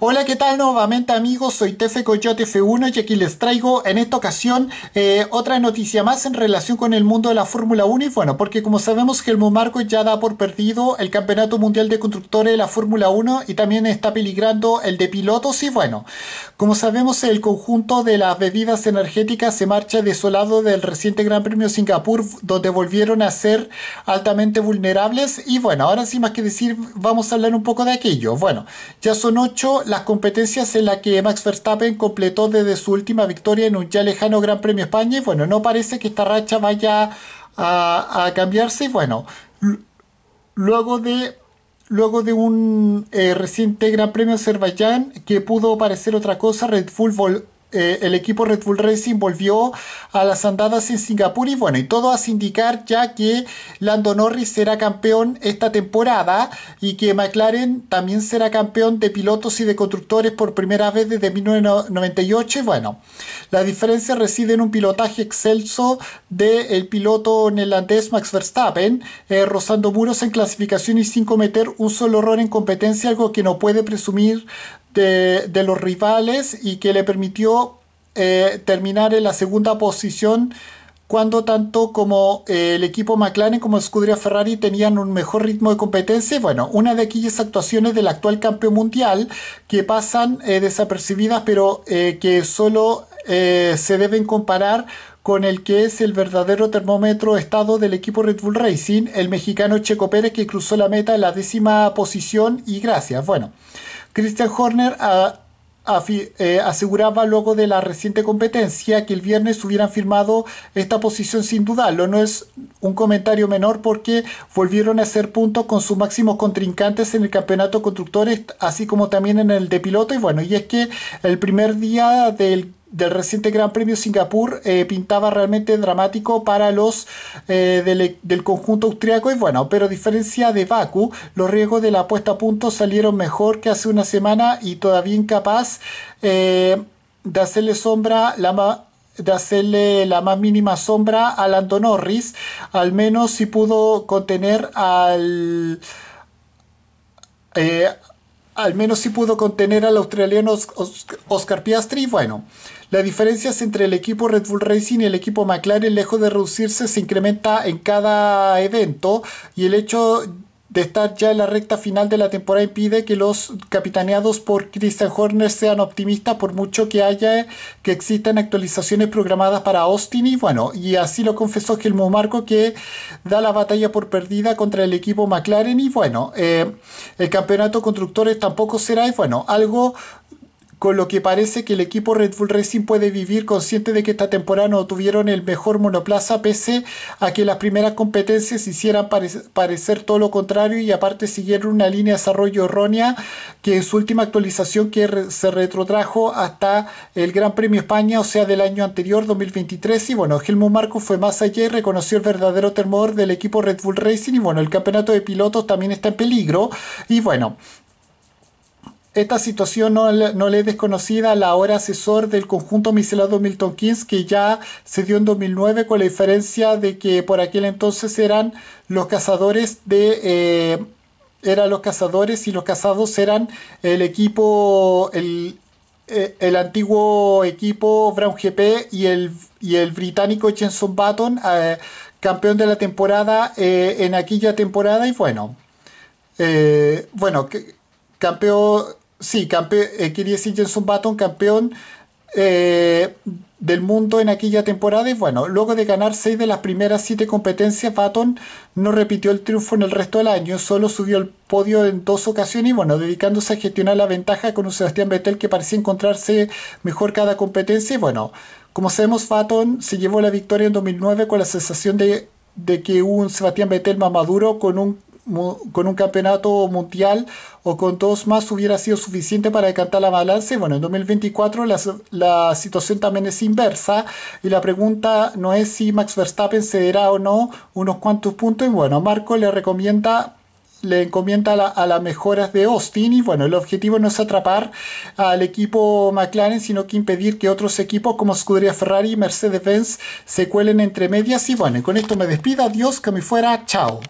Hola, ¿qué tal nuevamente amigos? Soy Tefe Coyote F1 y aquí les traigo en esta ocasión eh, otra noticia más en relación con el mundo de la Fórmula 1 y bueno, porque como sabemos que el Marco ya da por perdido el Campeonato Mundial de Constructores de la Fórmula 1 y también está peligrando el de pilotos y bueno, como sabemos el conjunto de las bebidas energéticas se marcha desolado del reciente Gran Premio Singapur donde volvieron a ser altamente vulnerables y bueno, ahora sin más que decir vamos a hablar un poco de aquello. Bueno, ya son 8 las competencias en las que Max Verstappen completó desde su última victoria en un ya lejano Gran Premio España. Y bueno, no parece que esta racha vaya a, cambiarse. Y bueno, luego de Luego de un eh, reciente Gran Premio Azerbaiyán que pudo parecer otra cosa, Red Bull eh, el equipo Red Bull Racing volvió a las andadas en Singapur y bueno, y todo hace indicar ya que Lando Norris será campeón esta temporada y que McLaren también será campeón de pilotos y de constructores por primera vez desde 1998. bueno, la diferencia reside en un pilotaje excelso del piloto neerlandés Max Verstappen, eh, rozando muros en clasificación y sin cometer un solo error en competencia, algo que no puede presumir de, los rivales y que le permitió eh, terminar en la segunda posición cuando tanto como eh, el equipo McLaren como Scuderia Ferrari tenían un mejor ritmo de competencia. bueno, una de aquellas actuaciones del actual campeón mundial que pasan eh, desapercibidas, pero que solo eh, se deben comparar con el que es el verdadero termómetro estado del equipo Red Bull Racing, el mexicano Checo Pérez que cruzó la meta en la décima posición y gracias. Bueno, Christian Horner ah, eh, aseguraba luego de la reciente competencia que el viernes hubieran firmado esta posición sin duda lo No es un comentario menor porque volvieron a hacer puntos con sus máximos contrincantes en el campeonato de constructores, así como también en el de piloto. Y bueno, y es que el primer día del del reciente Gran Premio Singapur eh, pintaba realmente dramático para los eh, e, del, conjunto austriaco y bueno, pero a diferencia de Baku, los riesgos de la puesta a punto salieron mejor que hace una semana y todavía incapaz eh, de hacerle sombra la de hacerle la más mínima sombra a Lando Norris, al menos si pudo contener al al menos si pudo contener al australiano Oscar Piastri. Bueno, las diferencias entre el equipo Red Bull Racing y el equipo McLaren, lejos de reducirse, se incrementa en cada evento y el hecho de estar ya en la recta final de la temporada impide que los capitaneados por Christian Horner sean optimistas por mucho que haya que existan actualizaciones programadas para Austin y bueno, y así lo confesó Helmut Marco que da la batalla por perdida contra el equipo McLaren y bueno, eh, el campeonato constructores tampoco será, y bueno, algo con lo que parece que el equipo Red Bull Racing puede vivir consciente de que esta temporada no tuvieron el mejor monoplaza pese a que las primeras competencias hicieran parecer todo lo contrario y aparte siguieron una línea de desarrollo errónea que en su última actualización que se retrotrajo hasta el Gran Premio España, o sea del año anterior 2023 y bueno, Helmut Marco fue más allá y reconoció el verdadero temor del equipo Red Bull Racing y bueno, el campeonato de pilotos también está en peligro y bueno, esta situación no, no, le es desconocida la hora asesor del conjunto miscelado Milton Keynes, que ya se dio en 2009 con la diferencia de que por aquel entonces eran los cazadores de... Eh, eran los cazadores y los cazados eran el equipo, el, eh, antiguo equipo Brown GP y el, el británico Jenson Button, eh, campeón de la temporada en aquella temporada. Y bueno, bueno, campeón, sí, quería eh, decir Jenson baton campeón eh, del mundo en aquella temporada. Y bueno, luego de ganar seis de las primeras siete competencias, Baton no repitió el triunfo en el resto del año, solo subió al podio en dos ocasiones y bueno, dedicándose a gestionar la ventaja con un Sebastián Vettel que parecía encontrarse mejor cada competencia. Y bueno, como sabemos, Baton se llevó la victoria en 2009 con la sensación de, que un Sebastián Vettel más maduro con un con un campeonato mundial o con dos más hubiera sido suficiente para decantar la balanza. bueno, en 2024 la, situación también es inversa y la pregunta no es si Max Verstappen cederá o no unos cuantos puntos. Y bueno, Marco le recomienda le encomienda a, las mejoras de Austin y bueno, el objetivo no es atrapar al equipo McLaren, sino que impedir que otros equipos como Scuderia Ferrari y Mercedes-Benz se cuelen entre medias y bueno, con esto me despido, adiós, que me fuera, chao.